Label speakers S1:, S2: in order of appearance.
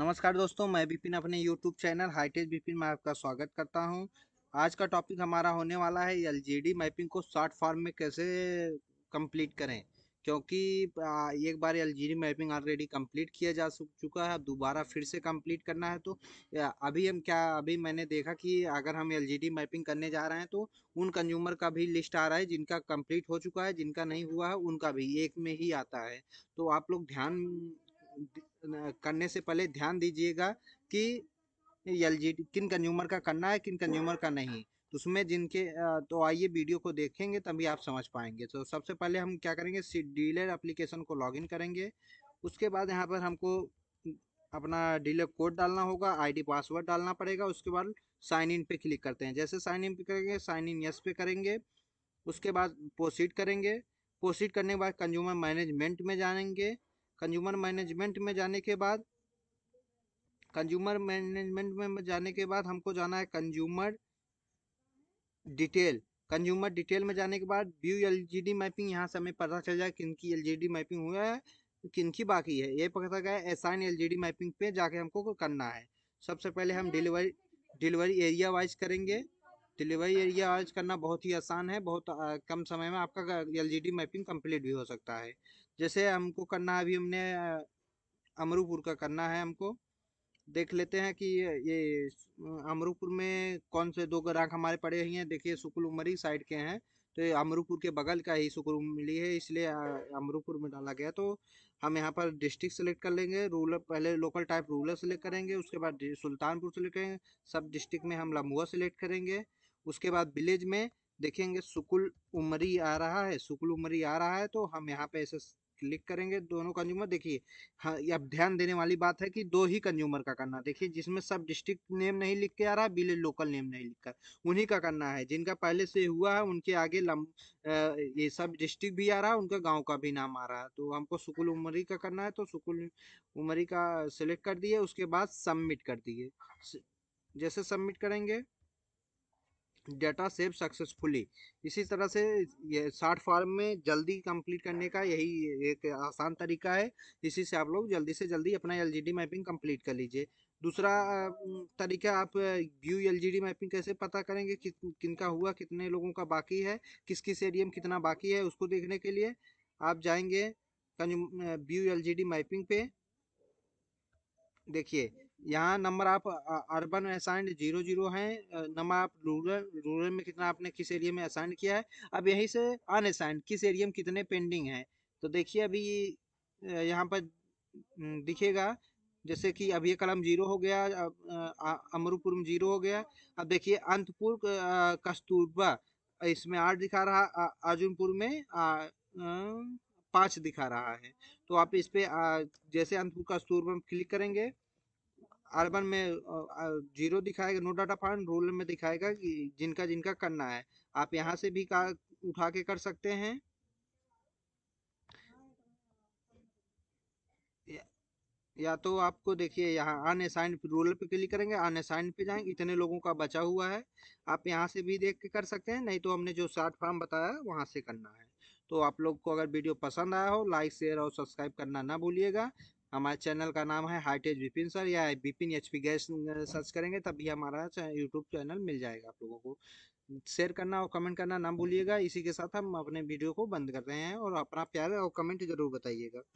S1: नमस्कार दोस्तों मैं विपिन अपने यूट्यूब चैनल हाईटेज विपिन में आपका स्वागत करता हूं आज का टॉपिक हमारा होने वाला है एलजीडी मैपिंग को शॉर्ट फॉर्म में कैसे कंप्लीट करें क्योंकि एक बार एलजीडी मैपिंग ऑलरेडी कंप्लीट किया जा चुका है अब दोबारा फिर से कंप्लीट करना है तो अभी हम क्या अभी मैंने देखा कि अगर हम एल मैपिंग करने जा रहे हैं तो उन कंज्यूमर का भी लिस्ट आ रहा है जिनका कंप्लीट हो चुका है जिनका नहीं हुआ है उनका भी एक में ही आता है तो आप लोग ध्यान करने से पहले ध्यान दीजिएगा कि एल किन कंज्यूमर का करना है किन कंज्यूमर का नहीं तो उसमें जिनके तो आइए वीडियो को देखेंगे तभी आप समझ पाएंगे तो सबसे पहले हम क्या करेंगे डीलर एप्लीकेशन को लॉगिन करेंगे उसके बाद यहाँ पर हमको अपना डीलर कोड डालना होगा आईडी पासवर्ड डालना पड़ेगा उसके बाद साइन इन पे क्लिक करते हैं जैसे साइन इन पे करेंगे साइन इन यस पे करेंगे उसके बाद प्रोसीड करेंगे प्रोसीड करने के बाद कंज्यूमर मैनेजमेंट में जानेंगे कंज्यूमर मैनेजमेंट में जाने के बाद कंज्यूमर मैनेजमेंट में जाने के बाद हमको जाना है कंज्यूमर डिटेल कंज्यूमर डिटेल में जाने के बाद व्यू एलजीडी मैपिंग यहाँ से हमें पता चल जाए किन की डी मैपिंग हुआ है किन की बाकी है ये पता गया एसाइन डी मैपिंग पे जाके हमको करना है सबसे पहले हम डिलीवरी डिलीवरी एरिया वाइज करेंगे डिलीवरी एरिया आज करना बहुत ही आसान है बहुत कम समय में आपका एल मैपिंग कंप्लीट भी हो सकता है जैसे हमको करना है अभी हमने अमरूपुर का करना है हमको देख लेते हैं कि ये अमरूपुर में कौन से दो ग्राहक हमारे पड़े हैं देखिए सुकुल उमरी साइड के हैं तो ये अमरूपुर के बगल का ही सुकुल मिली है इसलिए अमरूपुर में डाला गया तो हम यहाँ पर डिस्ट्रिक्ट सेलेक्ट कर लेंगे रूरल पहले लोकल टाइप रूरल सेलेक्ट करेंगे उसके बाद सुल्तानपुर सेलेक्ट करेंगे सब डिस्ट्रिक्ट में हम लमुआ सेलेक्ट करेंगे उसके बाद विलेज में देखेंगे सुकुल उमरी आ रहा है सुकुल उमरी आ रहा है तो हम यहाँ पे ऐसे क्लिक करेंगे दोनों कंज्यूमर देखिए हाँ अब ध्यान देने वाली बात है कि दो ही कंज्यूमर का करना देखिए जिसमें सब डिस्ट्रिक्ट नेम नहीं लिख के आ रहा है विलेज लोकल नेम नहीं लिख कर उन्हीं का करना है जिनका पहले से हुआ है उनके आगे लम आ, ये सब डिस्ट्रिक्ट भी आ रहा है उनका गाँव का भी नाम आ रहा है तो हमको सुकुल उमरी का करना है तो सुकुल उमरी का सिलेक्ट कर दिए उसके बाद सबमिट कर दिए जैसे सबमिट करेंगे डेटा सेव सक्सेसफुली इसी तरह से ये शार्ट फॉर्म में जल्दी कंप्लीट करने का यही एक आसान तरीका है इसी से आप लोग जल्दी से जल्दी अपना एलजीडी मैपिंग कंप्लीट कर लीजिए दूसरा तरीका आप व्यू एलजीडी मैपिंग कैसे पता करेंगे कि किन का हुआ कितने लोगों का बाकी है किस किस एरिया में कितना बाकी है उसको देखने के लिए आप जाएंगे व्यू एल मैपिंग पे देखिए यहाँ नंबर आप अर्बन में असाइंड जीरो जीरो है नंबर आप रूरल रूरल में कितना आपने किस एरिया में असाइंड किया है अब यहीं से अनअसाइंड किस एरिया में कितने पेंडिंग हैं तो देखिए अभी यहाँ पर दिखेगा जैसे कि अब ये कलम जीरो हो गया अमरूपुर में जीरो हो गया अब देखिए अंतपुर कस्तूरबा इसमें आठ दिखा रहा अर्जुनपुर में पाँच दिखा रहा है तो आप इस पर जैसे अंतपुर कस्तूरबा में क्लिक करेंगे अर्बन में जीरो दिखाएगा नो डाटा फाउंड रूरल में दिखाएगा कि जिनका जिनका करना है आप यहाँ से भी का उठा के कर सकते हैं या, तो आपको देखिए यहाँ अनसाइंड रूरल पे क्लिक करेंगे अनसाइंड पे जाएंगे इतने लोगों का बचा हुआ है आप यहाँ से भी देख के कर सकते हैं नहीं तो हमने जो शार्ट फॉर्म बताया वहाँ से करना है तो आप लोग को अगर वीडियो पसंद आया हो लाइक शेयर और सब्सक्राइब करना ना भूलिएगा हमारे चैनल का नाम है हाईटेज विपिन सर या Vipin H P gas search करेंगे तभी हमारा यूट्यूब चैनल मिल जाएगा आप लोगों को शेयर करना और कमेंट करना ना भूलिएगा इसी के साथ हम अपने वीडियो को बंद कर रहे हैं और अपना प्यार और कमेंट जरूर बताइएगा